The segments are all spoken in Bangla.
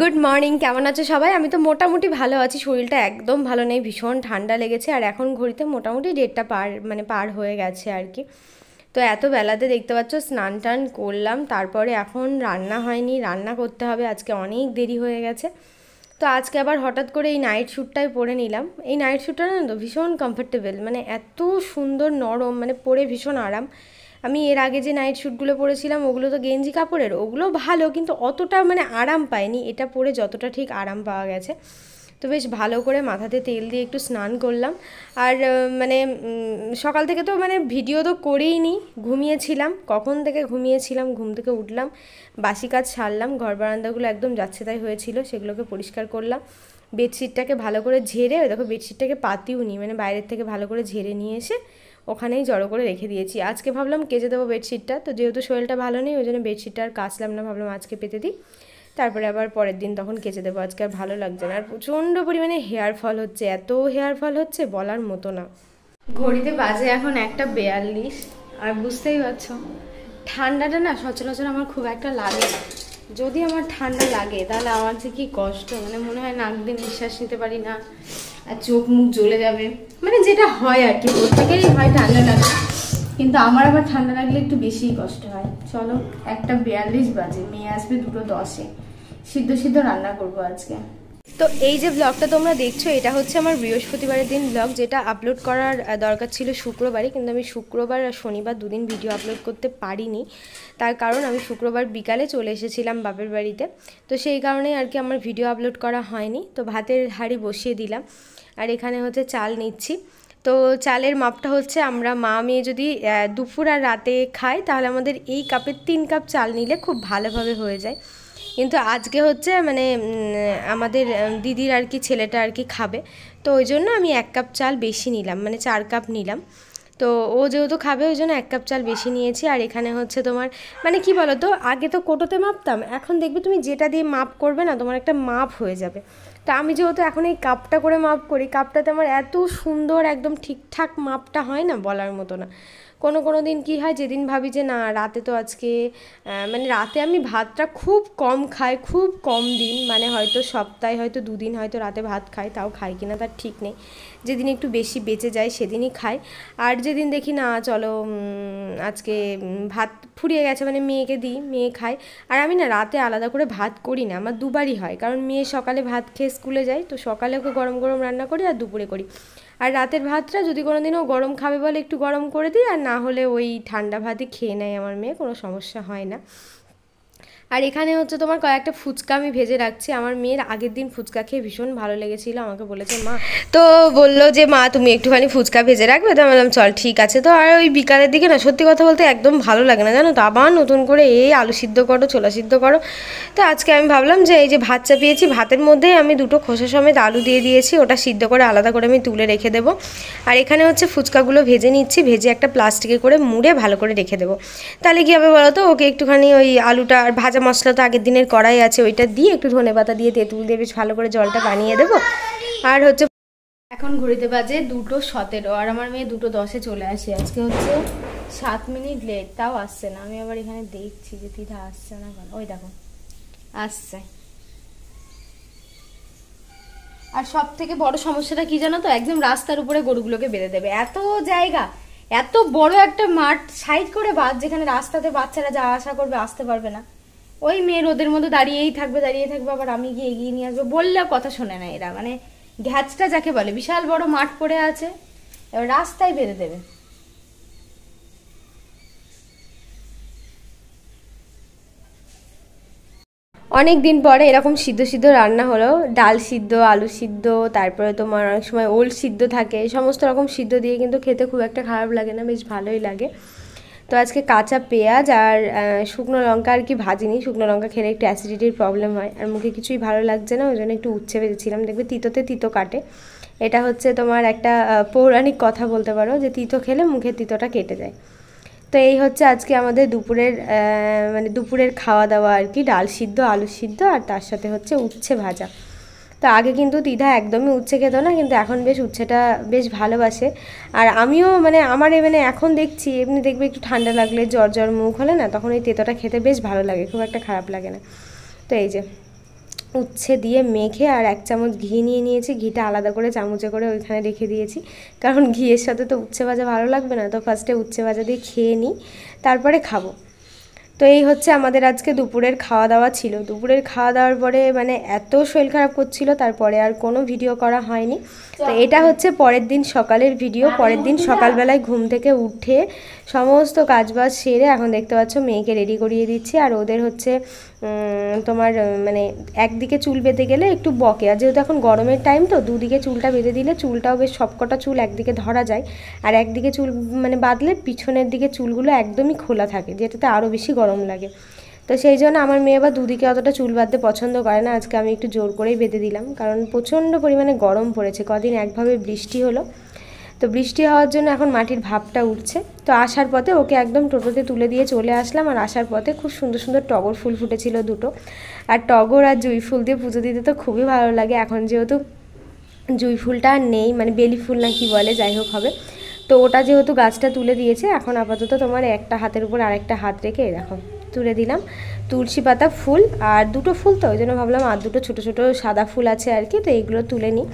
গুড মর্নিং কেমন আছে সবাই আমি তো মোটামুটি ভালো আছি শরীরটা একদম ভালো নেই ভীষণ ঠান্ডা লেগেছে আর এখন ঘড়িতে মোটামুটি ডেটটা পার মানে পার হয়ে গেছে আর কি তো এত বেলাতে দেখতে পাচ্ছ স্নান টান করলাম তারপরে এখন রান্না হয়নি রান্না করতে হবে আজকে অনেক দেরি হয়ে গেছে তো আজকে আবার হঠাৎ করে এই নাইট শ্যুটটাই পরে নিলাম এই নাইট শ্যুটটা না তো ভীষণ কমফর্টেবল মানে এত সুন্দর নরম মানে পরে ভীষণ আরাম আমি এর আগে যে নাইট শ্যুটগুলো পরেছিলাম ওগুলো তো গেঞ্জি কাপড়ের ওগুলো ভালো কিন্তু অতটা মানে আরাম পায়নি এটা পরে যতটা ঠিক আরাম পাওয়া গেছে তো বেশ ভালো করে মাথাতে তেল দিয়ে একটু স্নান করলাম আর মানে সকাল থেকে তো মানে ভিডিও তো করেই নি ঘুমিয়েছিলাম কখন থেকে ঘুমিয়েছিলাম ঘুম থেকে উঠলাম বাসি কাজ সারলাম ঘর বারান্দাগুলো একদম যাচ্ছে তাই হয়েছিল সেগুলোকে পরিষ্কার করলাম বেডশিটটাকে ভালো করে ঝেড়ে দেখো বেডশিটটাকে পাতিও নি মানে বাইরের থেকে ভালো করে ঝেড়ে নিয়ে এসে ওখানেই জড়ো করে রেখে দিয়েছি আজকে ভাবলাম কেজে দেবো বেডশিটটা তো যেহেতু শরীরটা ভালো নেই ওই জন্য বেডশিটটা আর কাচলাম না ভাবলাম আজকে পেতে দিই তারপরে আবার পরের দিন তখন কেচে দেবো আজকে আর ভালো লাগছে না আর প্রচণ্ড পরিমাণে হেয়ার ফল হচ্ছে এত হেয়ার ফল হচ্ছে বলার মতো না ঘড়িতে বাজে এখন একটা বেয়াল্লিশ আর বুঝতেই পারছো ঠান্ডাটা না সচরাচর আমার খুব একটা লাগে যদি আমার ঠান্ডা লাগে তাহলে আমার যে কি কষ্ট মানে মনে হয় নাক দিয়ে নিঃশ্বাস নিতে পারি না আর চোখ মুখ জ্বলে যাবে মানে যেটা হয় আর কি প্রত্যেকেরই হয় ঠান্ডা লাগে কিন্তু আমার আবার ঠান্ডা লাগলে একটু বেশিই কষ্ট হয় চলো একটা বিয়াল্লিশ বাজে মেয়ে আসবে দুটো দশে সিদ্ধ সিদ্ধ রান্না করবো আজকে তো এই যে ব্লগটা তোমরা দেখছো এটা হচ্ছে আমার বৃহস্পতিবারের দিন ব্লগ যেটা আপলোড করার দরকার ছিল শুক্রবারে কিন্তু আমি শুক্রবার আর শনিবার দুদিন ভিডিও আপলোড করতে পারিনি তার কারণ আমি শুক্রবার বিকালে চলে এসেছিলাম বাপের বাড়িতে তো সেই কারণেই আর কি আমার ভিডিও আপলোড করা হয়নি তো ভাতের হাড়ি বসিয়ে দিলাম আর এখানে হচ্ছে চাল নিচ্ছি তো চালের মাপটা হচ্ছে আমরা মা মেয়ে যদি দুপুর আর রাতে খাই তাহলে আমাদের এই কাপের তিন কাপ চাল নিলে খুব ভালোভাবে হয়ে যায় কিন্তু আজকে হচ্ছে মানে আমাদের দিদির আর কি ছেলেটা আর কি খাবে তো ওই জন্য আমি এক কাপ চাল বেশি নিলাম মানে চার কাপ নিলাম তো ও যেহেতু খাবে ওই জন্য এক কাপ চাল বেশি নিয়েছি আর এখানে হচ্ছে তোমার মানে কি বলো তো আগে তো কোটোতে মাপতাম এখন দেখবে তুমি যেটা দিয়ে মাপ করবে না তোমার একটা মাপ হয়ে যাবে তা আমি যেহেতু এখন এই কাপটা করে মাপ করি কাপটাতে আমার এত সুন্দর একদম ঠিকঠাক মাপটা হয় না বলার মতো না কোনো কোনো দিন কি হয় যেদিন ভাবি যে না রাতে তো আজকে মানে রাতে আমি ভাতটা খুব কম খাই খুব কম দিন মানে হয়তো সপ্তাহে হয়তো দুদিন হয়তো রাতে ভাত খাই তাও খাই কিনা তার ঠিক নেই যেদিন একটু বেশি বেঁচে যায় সেদিনই খাই আর যেদিন দেখি না চলো আজকে ভাত ফুরিয়ে গেছে মানে মেয়েকে দিই মেয়ে খায় আর আমি না রাতে আলাদা করে ভাত করি না আমার দুবারই হয় কারণ মেয়ে সকালে ভাত খেয়ে স্কুলে যায় তো সকালে ওকে গরম গরম রান্না করি আর দুপুরে করি আর রাতের ভাতটা যদি কোনো দিনও গরম খাবে বলে একটু গরম করে দিই আর না হলে ওই ঠান্ডা ভাতই খেয়ে নেয় আমার মেয়ে কোনো সমস্যা হয় না আর এখানে হচ্ছে তোমার কয়েকটা ফুচকা আমি ভেজে রাখছি আমার মেয়ের আগের দিন ফুচকা খেয়ে ভীষণ ভালো লেগেছিল আমাকে বলেছে মা তো বললো যে মা তুমি একটুখানি ফুচকা ভেজে রাখবে তো বললাম চল ঠিক আছে তো আর ওই বিকালের দিকে না সত্যি কথা বলতে একদম ভালো লাগে না জানো তো আবার নতুন করে এই আলু সিদ্ধ করো ছোলা সিদ্ধ করো তো আজকে আমি ভাবলাম যে এই যে ভাত চাপিয়েছি ভাতের মধ্যে আমি দুটো খোসা সমেত আলু দিয়ে দিয়েছি ওটা সিদ্ধ করে আলাদা করে আমি তুলে রেখে দেবো আর এখানে হচ্ছে ফুচকাগুলো ভেজে নিচ্ছি ভেজে একটা প্লাস্টিকে করে মুড়ে ভালো করে রেখে দেবো তাহলে কী হবে বলো তো ওকে একটুখানি ওই আলুটা আর ভাজা ভাজা মশলা তো আগের দিনের কড়াই আছে ওইটা দিয়ে একটু ধনে পাতা দিয়ে তেঁতুল দিয়ে বেশ ভালো করে জলটা বানিয়ে দেবো আর হচ্ছে এখন ঘড়িতে বাজে দুটো সতেরো আর আমার মেয়ে দুটো দশে চলে আসে আজকে হচ্ছে সাত মিনিট লেট তাও আসছে না আমি আবার এখানে দেখছি যে তিধা আসছে না কেন ওই দেখো আসছে আর সব থেকে বড় সমস্যাটা কি জানো তো একদম রাস্তার উপরে গরুগুলোকে বেঁধে দেবে এত জায়গা এত বড় একটা মাঠ সাইড করে বাদ যেখানে রাস্তাতে বাচ্চারা যাওয়া আসা করবে আসতে পারবে না ওই মেয়ে রোদের মধ্যে দাঁড়িয়েই থাকবে দাঁড়িয়ে থাকবে আবার আমি গিয়ে এগিয়ে নিয়ে আসবো বললেও কথা শোনে না এরা মানে ঘ্যাচটা যাকে বলে বিশাল বড় মাঠ পড়ে আছে এবার রাস্তায় বেঁধে দেবে অনেক দিন পরে এরকম সিদ্ধ সিদ্ধ রান্না হলো ডাল সিদ্ধ আলু সিদ্ধ তারপরে তোমার অনেক সময় ওল সিদ্ধ থাকে সমস্ত রকম সিদ্ধ দিয়ে কিন্তু খেতে খুব একটা খারাপ লাগে না বেশ ভালোই লাগে তো আজকে কাঁচা পেঁয়াজ আর শুকনো লঙ্কা আর কি ভাজিনি শুকনো লঙ্কা খেলে একটু অ্যাসিডিটির প্রবলেম হয় আর মুখে কিছুই ভালো লাগছে না ওই জন্য একটু উচ্ছে বেঁধেছিলাম দেখবে তিতোতে তিতো কাটে এটা হচ্ছে তোমার একটা পৌরাণিক কথা বলতে পারো যে তিতো খেলে মুখে তিতোটা কেটে যায় তো এই হচ্ছে আজকে আমাদের দুপুরের মানে দুপুরের খাওয়া দাওয়া আর কি ডাল সিদ্ধ আলু সিদ্ধ আর তার সাথে হচ্ছে উচ্ছে ভাজা তো আগে কিন্তু দিদা একদমই উচ্ছে খেত না কিন্তু এখন বেশ উচ্ছেটা বেশ ভালোবাসে আর আমিও মানে আমার মানে এখন দেখছি এমনি দেখবে একটু ঠান্ডা লাগলে জ্বর জ্বর মুখ হলে না তখন ওই তেতোটা খেতে বেশ ভালো লাগে খুব একটা খারাপ লাগে না তো এই যে উচ্ছে দিয়ে মেখে আর এক চামচ ঘি নিয়ে নিয়েছি ঘিটা আলাদা করে চামচে করে ওইখানে রেখে দিয়েছি কারণ ঘিয়ের সাথে তো উচ্ছে ভাজা ভালো লাগবে না তো ফার্স্টে উচ্ছে ভাজা দিয়ে খেয়ে নিই তারপরে খাবো তো এই হচ্ছে আমাদের আজকে দুপুরের খাওয়া দাওয়া ছিল দুপুরের খাওয়া দাওয়ার পরে মানে এত শরীর খারাপ করছিল তারপরে আর কোনো ভিডিও করা হয়নি তো এটা হচ্ছে পরের দিন সকালের ভিডিও পরের দিন সকালবেলায় ঘুম থেকে উঠে সমস্ত কাজবাজ সেরে এখন দেখতে পাচ্ছ মেয়েকে রেডি করিয়ে দিচ্ছি আর ওদের হচ্ছে তোমার মানে একদিকে চুল বেঁধে গেলে একটু বকে আর যেহেতু এখন গরমের টাইম তো দুদিকে চুলটা বেঁধে দিলে চুলটাও বেশ সবকটা চুল একদিকে ধরা যায় আর একদিকে চুল মানে বাঁধলে পিছনের দিকে চুলগুলো একদমই খোলা থাকে যেটাতে আরও বেশি গরম লাগে তো সেই জন্য আমার মেয়ে আবার দুদিকে অতটা চুল বাঁধতে পছন্দ করে না আজকে আমি একটু জোর করেই বেঁধে দিলাম কারণ প্রচণ্ড পরিমাণে গরম পড়েছে কদিন একভাবে বৃষ্টি হলো তো বৃষ্টি হওয়ার জন্য এখন মাটির ভাবটা উঠছে তো আসার পথে ওকে একদম টোটোতে তুলে দিয়ে চলে আসলাম আর আসার পথে খুব সুন্দর সুন্দর টগর ফুল ফুটেছিল দুটো আর টগর আর জুঁই ফুল দিয়ে পুজো দিতে তো খুবই ভালো লাগে এখন যেহেতু জুঁই ফুলটা নেই মানে বেলি ফুল না কি বলে যাই হোক হবে তো ওটা যেহেতু গাছটা তুলে দিয়েছে এখন আপাতত তোমার একটা হাতের উপর আরেকটা হাত রেখে দেখো তুলে দিলাম তুলসী পাতা ফুল আর দুটো ফুল তো ওই জন্য ভাবলাম আর দুটো ছোটো ছোটো সাদা ফুল আছে আর কি তো এইগুলো তুলে নিই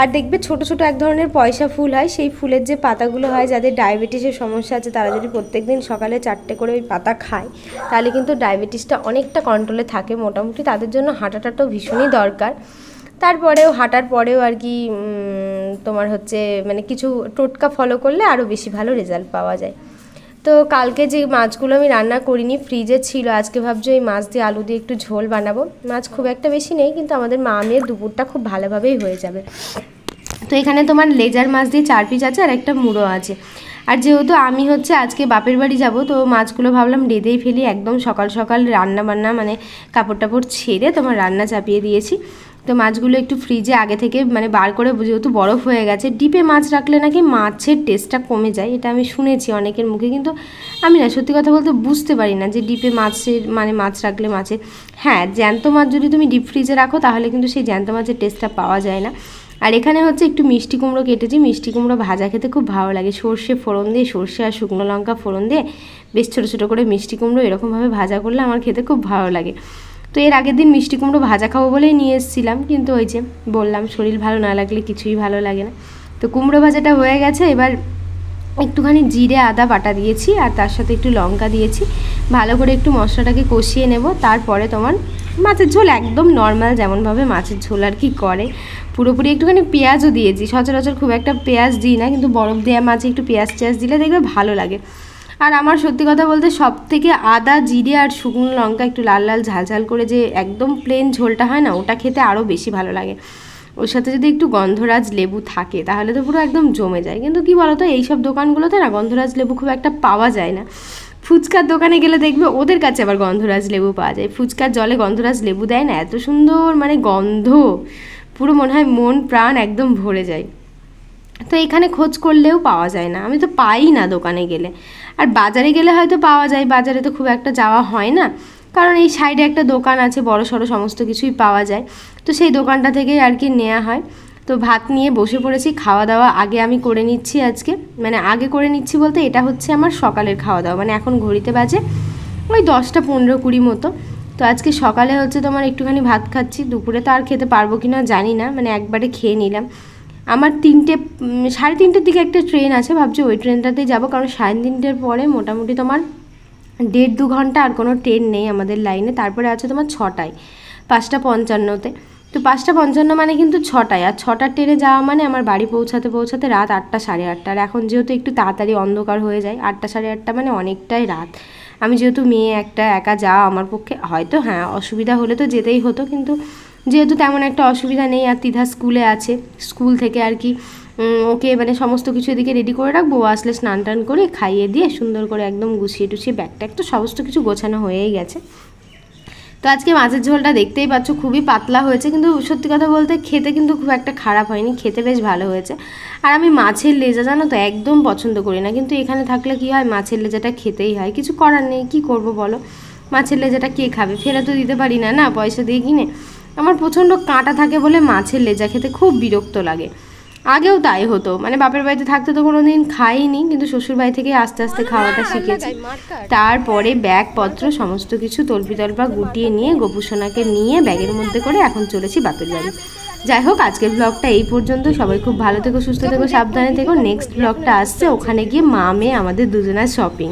আর দেখবে ছোট ছোট এক ধরনের পয়সা ফুল হয় সেই ফুলের যে পাতাগুলো হয় যাদের ডায়াবেটিসের সমস্যা আছে তারা যদি প্রত্যেক দিন সকালে চারটে করে ওই পাতা খায় তাহলে কিন্তু ডায়াবেটিসটা অনেকটা কন্ট্রোলে থাকে মোটামুটি তাদের জন্য তো ভীষণই দরকার তারপরেও হাঁটার পরেও আর কি তোমার হচ্ছে মানে কিছু টোটকা ফলো করলে আরও বেশি ভালো রেজাল্ট পাওয়া যায় তো কালকে যে মাছগুলো আমি রান্না করিনি ফ্রিজে ছিল আজকে ভাবছি ওই মাছ দিয়ে আলু দিয়ে একটু ঝোল বানাবো মাছ খুব একটা বেশি নেই কিন্তু আমাদের মা মেয়ের দুপুরটা খুব ভালোভাবেই হয়ে যাবে তো এখানে তোমার লেজার মাছ দিয়ে চার পিস আছে আর একটা মুড়ো আছে আর যেহেতু আমি হচ্ছে আজকে বাপের বাড়ি যাব তো মাছগুলো ভাবলাম রেঁধেই ফেলি একদম সকাল সকাল রান্না বান্না মানে কাপড় টাপড় ছেড়ে তোমার রান্না চাপিয়ে দিয়েছি তো মাছগুলো একটু ফ্রিজে আগে থেকে মানে বার করে যেহেতু বরফ হয়ে গেছে ডিপে মাছ রাখলে নাকি মাছের টেস্টটা কমে যায় এটা আমি শুনেছি অনেকের মুখে কিন্তু আমি না সত্যি কথা বলতে বুঝতে পারি না যে ডিপে মাছের মানে মাছ রাখলে মাছের হ্যাঁ জ্যান্ত মাছ যদি তুমি ডিপ ফ্রিজে রাখো তাহলে কিন্তু সেই জ্যান্ত মাছের টেস্টটা পাওয়া যায় না আর এখানে হচ্ছে একটু মিষ্টি কুমড়ো কেটেছি মিষ্টি কুমড়ো ভাজা খেতে খুব ভালো লাগে সর্ষে ফোড়ন দিয়ে সর্ষে আর শুকনো লঙ্কা ফোড়ন দিয়ে বেশ ছোটো ছোটো করে মিষ্টি কুমড়ো এরকমভাবে ভাজা করলে আমার খেতে খুব ভালো লাগে তো এর আগের দিন মিষ্টি কুমড়ো ভাজা খাবো বলেই নিয়ে এসেছিলাম কিন্তু ওই যে বললাম শরীর ভালো না লাগলে কিছুই ভালো লাগে না তো কুমড়ো ভাজাটা হয়ে গেছে এবার একটুখানি জিরে আদা বাটা দিয়েছি আর তার সাথে একটু লঙ্কা দিয়েছি ভালো করে একটু মশলাটাকে কষিয়ে নেব তারপরে তোমার মাছের ঝোল একদম নর্মাল যেমনভাবে মাছের ঝোল আর কি করে পুরোপুরি একটুখানি পেঁয়াজও দিয়েছি সচরাচর খুব একটা পেঁয়াজ দিই না কিন্তু বরফ দেওয়া মাছে একটু পেঁয়াজ চেয়াজ দিলে দেখবে ভালো লাগে আর আমার সত্যি কথা বলতে সব থেকে আদা জিরে আর শুকনো লঙ্কা একটু লাল লাল ঝালঝাল করে যে একদম প্লেন ঝোলটা হয় না ওটা খেতে আরও বেশি ভালো লাগে ওর সাথে যদি একটু গন্ধরাজ লেবু থাকে তাহলে তো পুরো একদম জমে যায় কিন্তু কি বলতো এইসব দোকানগুলোতে না গন্ধরাজ লেবু খুব একটা পাওয়া যায় না ফুচকার দোকানে গেলে দেখবে ওদের কাছে আবার গন্ধরাজ লেবু পাওয়া যায় ফুচকার জলে গন্ধরাজ লেবু দেয় না এত সুন্দর মানে গন্ধ পুরো মনে হয় মন প্রাণ একদম ভরে যায় তো এখানে খোঁজ করলেও পাওয়া যায় না আমি তো পাই না দোকানে গেলে আর বাজারে গেলে হয়তো পাওয়া যায় বাজারে তো খুব একটা যাওয়া হয় না কারণ এই সাইডে একটা দোকান আছে বড় সড়ো সমস্ত কিছুই পাওয়া যায় তো সেই দোকানটা থেকেই আর কি নেওয়া হয় তো ভাত নিয়ে বসে পড়েছি খাওয়া দাওয়া আগে আমি করে নিচ্ছি আজকে মানে আগে করে নিচ্ছি বলতে এটা হচ্ছে আমার সকালের খাওয়া দাওয়া মানে এখন ঘড়িতে বাজে ওই দশটা পনেরো কুড়ি মতো তো আজকে সকালে হচ্ছে তোমার একটুখানি ভাত খাচ্ছি দুপুরে তো আর খেতে পারবো কি না জানি না মানে একবারে খেয়ে নিলাম আমার তিনটে সাড়ে তিনটের দিকে একটা ট্রেন আছে ভাবছি ওই ট্রেনটাতেই যাবো কারণ সাড়ে তিনটের পরে মোটামুটি তোমার দেড় দু ঘন্টা আর কোনো ট্রেন নেই আমাদের লাইনে তারপরে আছে তোমার ছটায় পাঁচটা পঞ্চান্নতে তো পাঁচটা পঞ্চান্ন মানে কিন্তু ছটায় আর ছটার ট্রেনে যাওয়া মানে আমার বাড়ি পৌঁছাতে পৌঁছাতে রাত আটটা সাড়ে আটটা আর এখন যেহেতু একটু তাড়াতাড়ি অন্ধকার হয়ে যায় আটটা সাড়ে আটটা মানে অনেকটাই রাত আমি যেহেতু মেয়ে একটা একা যাওয়া আমার পক্ষে হয়তো হ্যাঁ অসুবিধা হলে তো যেতেই হতো কিন্তু যেহেতু তেমন একটা অসুবিধা নেই আর তিধা স্কুলে আছে স্কুল থেকে আর কি ওকে মানে সমস্ত কিছু এদিকে রেডি করে রাখবো ও আসলে স্নান টান করে খাইয়ে দিয়ে সুন্দর করে একদম গুছিয়ে টুছিয়ে ব্যাগ ট্যাগ তো সমস্ত কিছু গোছানো হয়েই গেছে তো আজকে মাছের ঝোলটা দেখতেই পাচ্ছ খুবই পাতলা হয়েছে কিন্তু সত্যি কথা বলতে খেতে কিন্তু খুব একটা খারাপ হয়নি খেতে বেশ ভালো হয়েছে আর আমি মাছের লেজা জানো তো একদম পছন্দ করি না কিন্তু এখানে থাকলে কি হয় মাছের লেজাটা খেতেই হয় কিছু করার নেই কি করব বলো মাছের লেজাটা কে খাবে ফেলে তো দিতে পারি না না পয়সা দিয়ে কিনে আমার প্রচণ্ড কাঁটা থাকে বলে মাছের লেজা খেতে খুব বিরক্ত লাগে আগেও তাই হতো মানে বাপের বাড়িতে থাকতে তো কোনো দিন খাইনি কিন্তু শ্বশুর বাড়ি থেকে আস্তে আস্তে খাওয়াটা শিখেছি তারপরে ব্যাগপত্র সমস্ত কিছু তল্পি তল্পা গুটিয়ে নিয়ে গোপুসোনাকে নিয়ে ব্যাগের মধ্যে করে এখন চলেছি বাপের বাড়ি যাই হোক আজকের ব্লগটা এই পর্যন্ত সবাই খুব ভালো থেকো সুস্থ থেকো সাবধানে থেকো নেক্সট ব্লগটা আসছে ওখানে গিয়ে মা মেয়ে আমাদের দুজনের শপিং